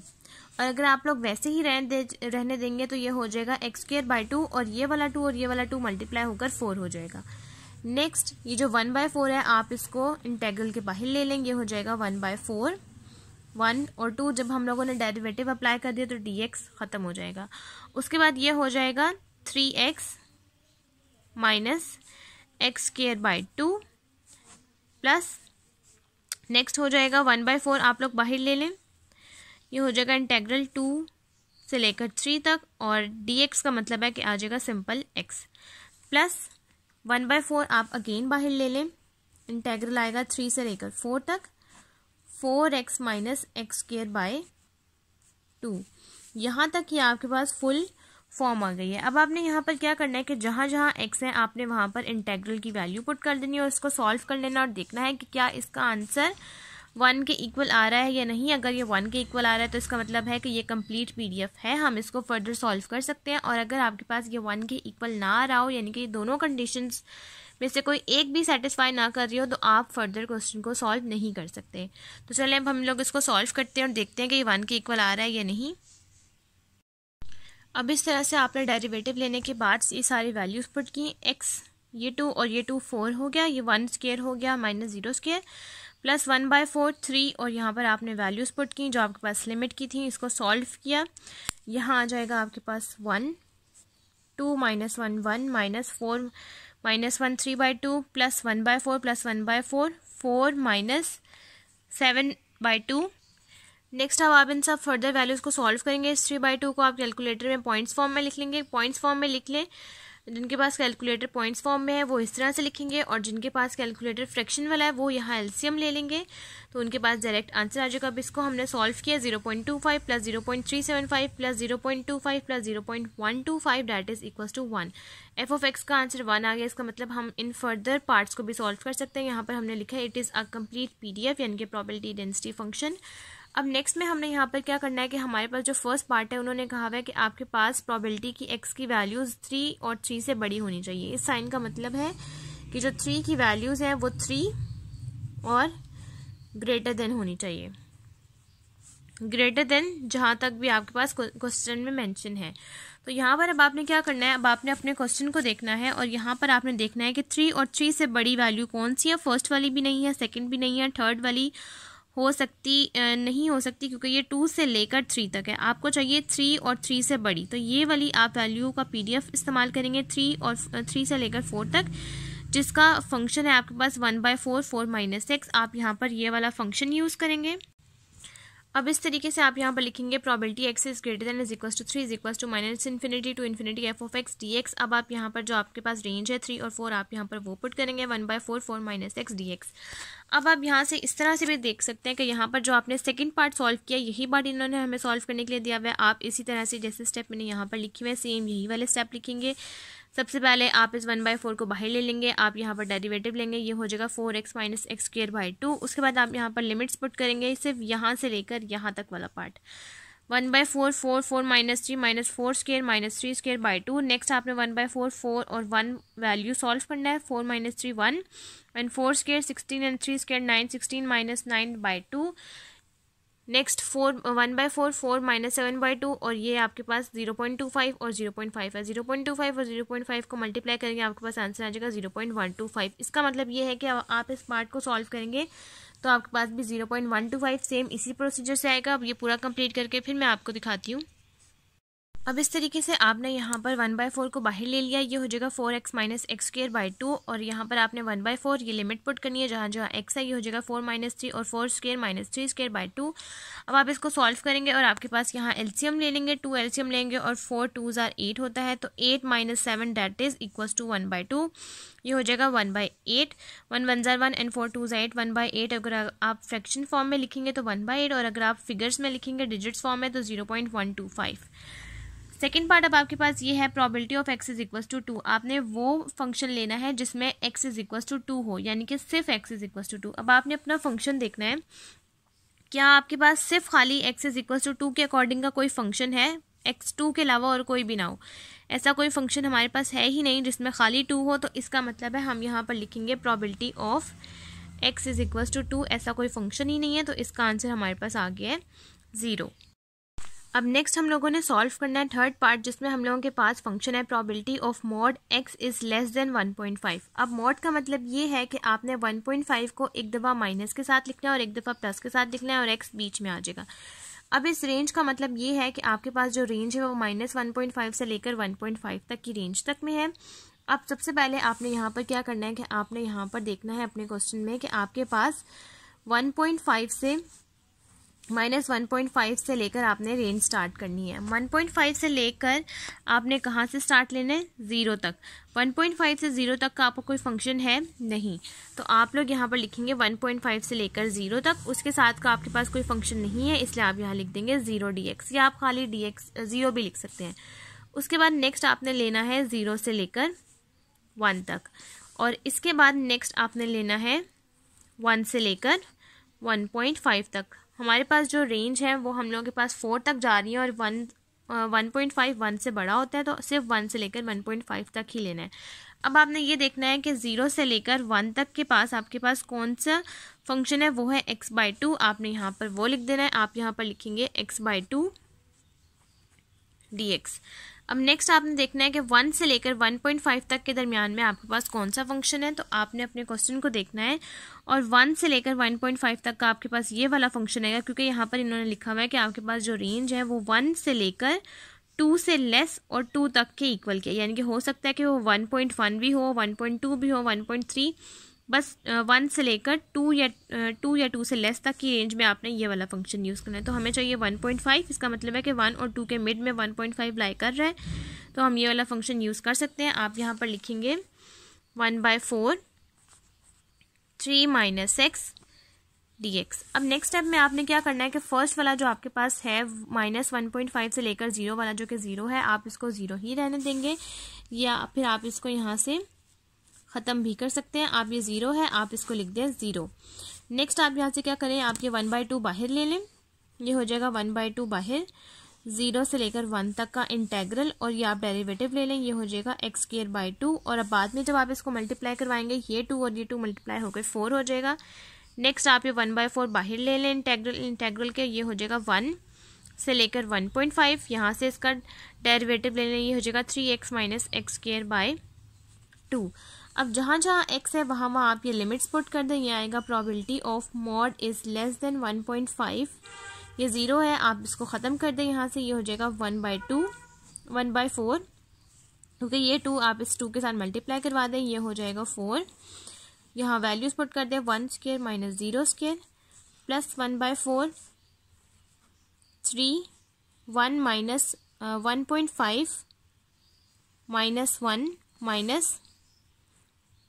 [SPEAKER 1] और अगर आप लोग वैसे ही रहने दे रहने देंगे तो ये हो जाएगा एक्स स्क्र बाई टू और ये वाला टू और ये वाला टू मल्टीप्लाई होकर फोर हो जाएगा नेक्स्ट ये जो वन बाय फोर है आप इसको इंटेग्रल के बाहर ले लेंगे हो जाएगा वन बाय फोर वन और टू जब हम लोगों ने डेरिवेटिव अप्लाई कर दिया तो डी एक्स ख़त्म हो जाएगा उसके बाद ये हो जाएगा three x minus x square by two plus next हो जाएगा वन बाय फोर आप लोग बाहर ले लें ये हो जाएगा इंटेग्रल टू से लेकर थ्री तक और डी एक्स का मतलब है कि आ जाएगा simple X plus one by four आप अगेन बाहर ले लें इंटेग्रल आएगा थ्री से लेकर फोर तक four X minus X square by two यहाँ तक ये आपके पास फुल फॉर्म आ गई है अब आपने यहाँ पर क्या करना है कि जहाँ जहाँ एक्स है आपने वहाँ पर इंटेग्रल की वैल्यू पुट कर देनी है और इसको सॉल्व कर लेना और देखना है कि क्या इसका आंसर वन के इक्वल आ रहा है या नहीं अगर ये वन के इक्वल आ रहा है तो इसका मतलब है कि ये कंप्लीट पीडीएफ है हम इसको फर्दर सॉल्व कर सकते हैं और अगर आपके पास ये वन के इक्वल ना आ रहा हो यानी कि ये दोनों कंडीशंस में से कोई एक भी सेटिस्फाई ना कर रही हो तो आप फर्दर क्वेश्चन को सॉल्व नहीं कर सकते तो चलें अब हम लोग इसको सॉल्व करते हैं और देखते हैं कि ये वन के इक्वल आ रहा है या नहीं अब इस तरह से आपने डेरिवेटिव लेने के बाद ये सारी वैल्यूज़ पुट की एक्स ये टू और ये टू फोर हो गया ये वन स्केयर हो गया minus zero square plus one by four three और यहाँ पर आपने वैल्यूज़ पुट की जो आपके पास लिमिट की थी इसको सॉल्व किया यहाँ आ जाएगा आपके पास one two minus one one minus four minus one three by two plus one by four plus one by four four minus seven by two next अब आप इन सब फर्दर वैल्यूज़ को सॉल्व करेंगे इस थ्री बाई टू को आप calculator में पॉइंट्स फॉर्म में लिख लेंगे पॉइंट्स फॉर्म में लिख लें जिनके पास कैलकुलेटर पॉइंट्स फॉर्म में है वो इस तरह से लिखेंगे और जिनके पास कैलकुलेटर फ्रैक्शन वाला है वो यहाँ एल्सियम ले लेंगे तो उनके पास डायरेक्ट आंसर आ जाएगा अब इसको हमने सॉल्व किया zero point two five plus zero point three seven five plus zero point two five plus zero point one two five that is equal to one F of X का answer one आ गया इसका मतलब हम in further parts को भी solve कर सकते हैं यहाँ पर हमने लिखा है it is a complete P D F यानी कि प्रॉपर्टी डेंसिटी फंक्शन अब नेक्स्ट में हमने यहाँ पर क्या करना है कि हमारे पास जो फर्स्ट पार्ट है उन्होंने कहा हुआ है कि आपके पास प्रॉबिलिटी की एक्स की वैल्यूज थ्री और थ्री से बड़ी होनी चाहिए इस साइन का मतलब है कि जो थ्री की वैल्यूज हैं वो थ्री और ग्रेटर देन होनी चाहिए ग्रेटर देन जहाँ तक भी आपके पास क्वेश्चन में मेंशन है तो यहाँ पर अब आपने क्या करना है अब आपने अपने क्वेश्चन को देखना है और यहाँ पर आपने देखना है कि थ्री और थ्री से बड़ी वैल्यू कौन सी है फर्स्ट वाली भी नहीं है सेकंड भी नहीं है थर्ड वाली हो सकती नहीं हो सकती क्योंकि ये टू से लेकर थ्री तक है आपको चाहिए थ्री और थ्री से बड़ी तो ये वाली आप वैल्यू का पीडीएफ इस्तेमाल करेंगे थ्री और थ्री से लेकर फोर तक जिसका फंक्शन है आपके पास one by four four minus six आप यहाँ पर ये वाला फंक्शन यूज़ करेंगे अब इस तरीके से आप यहाँ पर लिखेंगे probability X is greater than is equal to three is equal to minus infinity to infinity F of X D x अब आप यहाँ पर जो आपके पास रेंज है थ्री और फोर आप यहाँ पर वो पुट करेंगे one by four four minus x D x अब आप यहाँ से इस तरह से भी देख सकते हैं कि यहाँ पर जो आपने सेकंड पार्ट सॉल्व किया यही पार्ट इन्होंने हमें सॉल्व करने के लिए दिया हुआ है आप इसी तरह से जैसे स्टेप मैंने यहाँ पर लिखी हुए सेम यही वाले स्टेप लिखेंगे सबसे पहले आप इस वन बाई फोर को बाहर ले लेंगे आप यहाँ पर डेरिवेटिव लेंगे ये हो जाएगा four X minus X square by two उसके बाद आप यहाँ पर लिमिट्स पुट करेंगे सिर्फ यहाँ से लेकर यहाँ तक वाला part one by four four four minus three minus four square minus three square by two next आपने वन बाई फोर फोर और वन वैल्यू सॉल्व करना है four minus three one and four square sixteen and three square nine sixteen minus nine by two next four one by four four minus seven by two और ये आपके पास zero point two five और zero point five है zero point two five और zero point five को multiply करेंगे आपके पास आंसर आ जाएगा zero point one two five इसका मतलब ये है कि आप इस पार्ट को सॉल्व करेंगे तो आपके पास भी zero point one two five same इसी प्रोसीजर से आएगा अब ये पूरा कंप्लीट करके फिर मैं आपको दिखाती हूँ अब इस तरीके से आपने यहाँ पर वन बाई फोर को बाहर ले लिया ये हो जाएगा four X minus X square by two और यहाँ पर आपने वन बाई फोर ये लिमिट पुट करनी है जहाँ जहाँ एक्स है ये हो जाएगा फोर माइनस थ्री और four square minus three square by two अब आप इसको सॉल्व करेंगे और आपके पास यहाँ एल्सियम ले लेंगे टू एल्सियम लेंगे और फोर टू ज़ार एट होता है तो eight minus seven that is equal to one by two ये हो जाएगा one by eight one one ज़ार वन एंड फोर टू ज़ार एट वन बाई एट अगर आप फ्रैक्शन फॉर्म में लिखेंगे तो वन बाई एट और अगर आप फिगर्स में लिखेंगे डिजिट्स फॉर्म में तो zero point one two five second part अब आपके पास ये है probability of X is equals to two आपने वो फंक्शन लेना है जिसमें X is equals to two हो यानी कि सिर्फ X is equals to two अब आपने अपना फंक्शन देखना है क्या आपके पास सिर्फ खाली X is equals to two के अकॉर्डिंग का कोई फंक्शन है एक्स टू के अलावा और कोई भी ना हो ऐसा कोई फंक्शन हमारे पास है ही नहीं जिसमें खाली टू हो तो इसका मतलब है हम यहाँ पर लिखेंगे probability of X is equals to two ऐसा कोई फंक्शन ही नहीं है तो इसका आंसर हमारे पास आ गया है ज़ीरो अब नेक्स्ट हम लोगों ने सॉल्व करना है थर्ड पार्ट जिसमें हम लोगों के पास फंक्शन है probability of mod X is less than 1.5 अब मॉड का मतलब ये है कि आपने 1.5 को एक दफ़ा माइनस के साथ लिखना है और एक दफ़ा प्लस के साथ लिखना है और एक्स बीच में आ जाएगा अब इस रेंज का मतलब ये है कि आपके पास जो रेंज है वो माइनस वन से लेकर वन तक की रेंज तक में है अब सबसे पहले आपने यहाँ पर क्या करना है कि आपने यहाँ पर देखना है अपने क्वेश्चन में कि आपके पास वन से माइनस वन पॉइंट फाइव से लेकर आपने रेंज स्टार्ट करनी है वन पॉइंट फाइव से लेकर आपने कहाँ से स्टार्ट लेना है ज़ीरो तक वन पॉइंट फाइव से ज़ीरो तक का आपका कोई फंक्शन है नहीं तो आप लोग यहाँ पर लिखेंगे वन पॉइंट फाइव से लेकर ज़ीरो तक उसके साथ का आपके पास कोई फंक्शन नहीं है इसलिए आप यहाँ लिख देंगे ज़ीरो डी एक्स या आप खाली डी एक्स ज़ीरो भी लिख सकते हैं उसके बाद नेक्स्ट आपने लेना है ज़ीरो से लेकर वन तक और इसके बाद नेक्स्ट आपने लेना है वन से लेकर वन पॉइंट फाइव तक हमारे पास जो रेंज है वो हम लोगों के पास फोर तक जा रही है और one one point five one से बड़ा होता है तो सिर्फ वन से लेकर वन पॉइंट फाइव तक ही लेना है अब आपने ये देखना है कि ज़ीरो से लेकर वन तक के पास आपके पास कौन सा फंक्शन है वो है एक्स बाई टू आपने यहाँ पर वो लिख देना है आप यहाँ पर लिखेंगे X by two D x अब नेक्स्ट आपने देखना है कि वन से लेकर वन पॉइंट फाइव तक के दरमियान में आपके पास कौन सा फंक्शन है तो आपने अपने क्वेश्चन को देखना है और वन से लेकर वन पॉइंट फाइव तक का आपके पास ये वाला फंक्शन है क्योंकि यहाँ पर इन्होंने लिखा हुआ है कि आपके पास जो रेंज है वो वन से लेकर टू से लेस और टू तक के इक्वल के यानी कि हो सकता है कि वो वन पॉइंट वन भी हो वन पॉइंट टू भी हो वन पॉइंट थ्री बस वन से लेकर टू या टू या टू से लेस तक की रेंज में आपने ये वाला फंक्शन यूज़ करना है तो हमें चाहिए वन पॉइंट फाइव इसका मतलब है कि वन और टू के मिड में वन पॉइंट फाइव लाई कर रहा है तो हम ये वाला फंक्शन यूज़ कर सकते हैं आप यहाँ पर लिखेंगे one by four three minus x D x अब नेक्स्ट स्टेप में आपने क्या करना है कि फर्स्ट वाला जो आपके पास है माइनस वन पॉइंट फाइव से लेकर ज़ीरो वाला जो कि ज़ीरो है आप इसको ज़ीरो ही रहने देंगे या फिर आप इसको यहाँ से ख़त्म भी कर सकते हैं आप ये ज़ीरो है आप इसको लिख दें ज़ीरो नेक्स्ट आप यहाँ से क्या करें आप ये वन बाई टू बाहर ले लें ये हो जाएगा वन बाई टू बाहर ज़ीरो से लेकर वन तक का इंटेग्रल और ये आप डेरिवेटिव ले लें ये हो जाएगा एक्स केयर बाई टू और अब बाद में जब आप इसको मल्टीप्लाई करवाएंगे ये टू और ये टू मल्टीप्लाई होकर फोर हो जाएगा नेक्स्ट आप ये वन बाई फोर बाहर ले लें इंटेग्रल इंटेग्रल के ये हो जाएगा वन से लेकर वन पॉइंट फाइव यहाँ से इसका डेरिवेटिव ले लें ये हो जाएगा three x minus x square by two अब जहाँ जहाँ x है वहाँ वहाँ आप ये लिमिट्स पुट कर दें ये आएगा probability of mod is less than 1.5 ये ज़ीरो है आप इसको ख़त्म कर दें यहाँ से ये हो जाएगा one by two one by four क्योंकि ये टू आप इस टू के साथ मल्टीप्लाई करवा दें ये हो जाएगा फोर यहाँ वैल्यूज़ पुट कर दें one square minus zero square plus one by four three one minus one point five minus one minus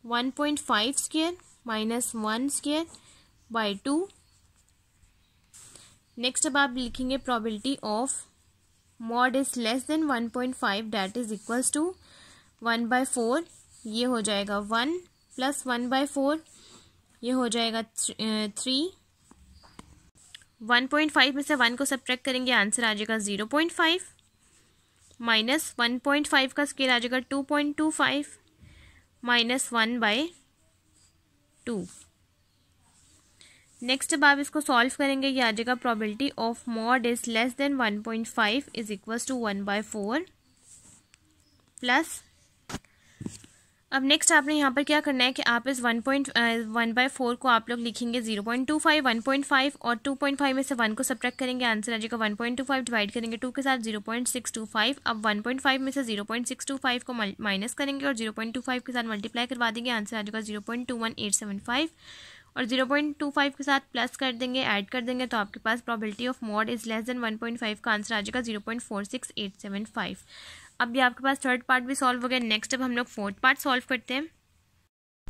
[SPEAKER 1] one point five square minus one square by two next अब आप लिखेंगे probability of mod is less than one point five that is equals to one by four ये हो जाएगा one plus one by four ये हो जाएगा three one point five में से वन को सब्ट्रैक्ट करेंगे आंसर आ जाएगा zero point five minus one point five का स्केल आ जाएगा two point two five minus one by two next अब आप इसको सॉल्व करेंगे ये आ जाएगा probability of mod is less than one point five is equal to one by four plus अब नेक्स्ट आपने यहाँ पर क्या करना है कि आप इस one point one by four को आप लोग लिखेंगे zero point two five one point five और टू पॉइंट फाइव में से वन को सब्ट्रैक्ट करेंगे आंसर आ जाएगा one point two five divide करेंगे टू के साथ zero point six two five अब वन पॉइंट फाइव में से zero point six two five को माइनस करेंगे और जीरो पॉइंट टू फाइव के साथ मल्टीप्लाई करवा देंगे आंसर आ जाएगा zero point two one eight seven five और जीरो पॉइंट टू फाइव के साथ प्लस कर देंगे ऐड कर देंगे तो आपके पास probability of mod is less than one point five का आंसर आ जाएगा zero point four six eight seven five अब भी आपके पास थर्ड पार्ट भी सॉल्व हो गया नेक्स्ट अब हम लोग फोर्थ पार्ट सॉल्व करते हैं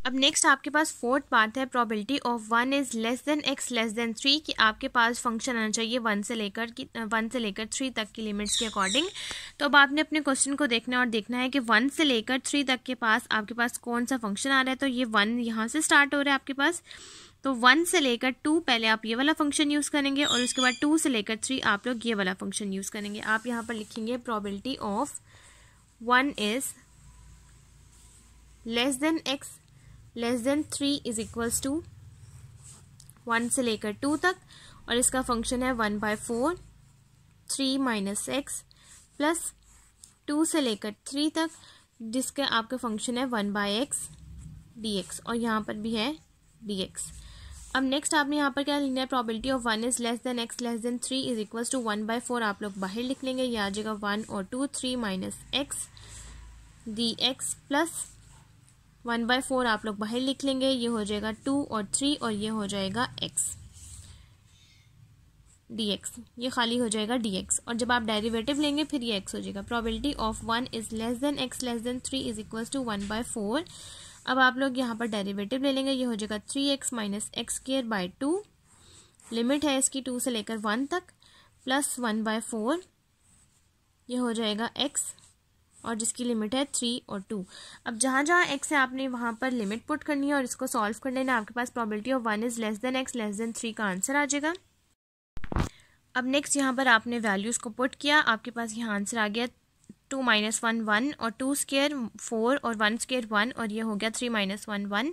[SPEAKER 1] अब नेक्स्ट आपके पास फोर्थ पार्ट है probability of one is less than x less than three कि आपके पास फंक्शन आना चाहिए वन से लेकर कि वन से लेकर थ्री तक की लिमिट्स के अकॉर्डिंग तो अब आपने अपने क्वेश्चन को देखना और देखना है कि वन से लेकर थ्री तक के पास आपके पास कौन सा फंक्शन आ रहा है तो ये वन यहाँ से स्टार्ट हो रहा है आपके पास तो वन से लेकर टू पहले आप ये वाला फंक्शन यूज़ करेंगे और उसके बाद टू से लेकर थ्री आप लोग ये वाला फंक्शन यूज़ करेंगे आप यहाँ पर लिखेंगे probability of one is less than x less than three is equals to one से लेकर टू तक और इसका फंक्शन है one by four three minus x plus two से लेकर थ्री तक जिसके आपका फंक्शन है वन बाय एक्स डी और यहाँ पर भी है डी एक्स अब नेक्स्ट आपने यहाँ पर क्या लिखना है probability of one is less than x less than three is equal to one by four आप लोग बाहर लिख लेंगे ये आ जाएगा वन और two three minus x D x plus one by four आप लोग बाहर लिख लेंगे ये हो जाएगा टू और थ्री और ये हो जाएगा एक्स डी एक्स ये खाली हो जाएगा डी एक्स और जब आप डेरिवेटिव लेंगे फिर ये एक्स हो जाएगा probability of one is less than x less than three is equal to one by four अब आप लोग यहाँ पर डेरिवेटिव ले लेंगे ये हो जाएगा three x minus x square by two limit है इसकी टू से लेकर वन तक प्लस वन बाय फोर ये हो जाएगा एक्स और जिसकी लिमिट है थ्री और टू अब जहाँ जहाँ एक्स है आपने वहाँ पर लिमिट पुट करनी है और इसको सॉल्व कर लेना आपके पास probability of one is less than x less than three का आंसर आ जाएगा अब नेक्स्ट यहाँ पर आपने वैल्यूज़ को पुट किया आपके पास यहाँ आंसर आ गया टू माइनस वन वन और टू स्केयर फोर और वन स्केयर वन और ये हो गया थ्री माइनस वन वन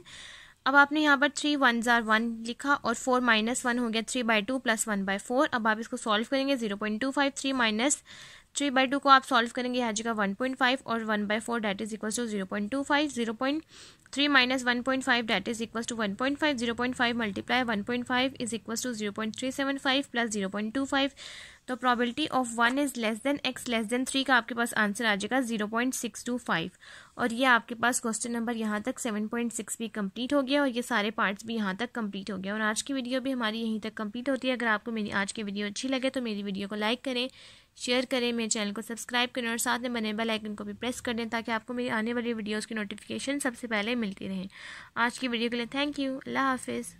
[SPEAKER 1] अब आपने यहाँ पर थ्री वन ज़ार वन लिखा और फोर माइनस वन हो गया three by two plus one by four अब आप इसको सॉल्व करेंगे zero point two five three minus three by two को आप सॉल्व करेंगे यहाँ जगह वन पॉइंट फाइव और one by four that is equal to zero point two five zero point three minus one point five that is equal to one point five zero point five multiply one point five is equal to zero point three seven five plus zero point two five तो probability of one is less than x less than three का आपके पास answer आ जाएगा zero point six two five और ये आपके पास क्वेश्चन नंबर यहाँ तक सेवन पॉइंट सिक्स भी कंप्लीट हो गया और ये सारे पार्ट्स भी यहाँ तक कंप्लीट हो गया और आज की वीडियो भी हमारी यहीं तक कंप्लीट होती है अगर आपको मेरी आज की वीडियो अच्छी लगे तो मेरी वीडियो को लाइक करें शेयर करें मेरे चैनल को सब्सक्राइब करें और साथ में बने बेल आइकन को भी प्रेस कर दें ताकि आपको मेरी आने वाली वीडियोज़ की नोटिफिकेशन सबसे पहले मिलती रहे आज की वीडियो के लिए थैंक यू अल्लाह हाफिज़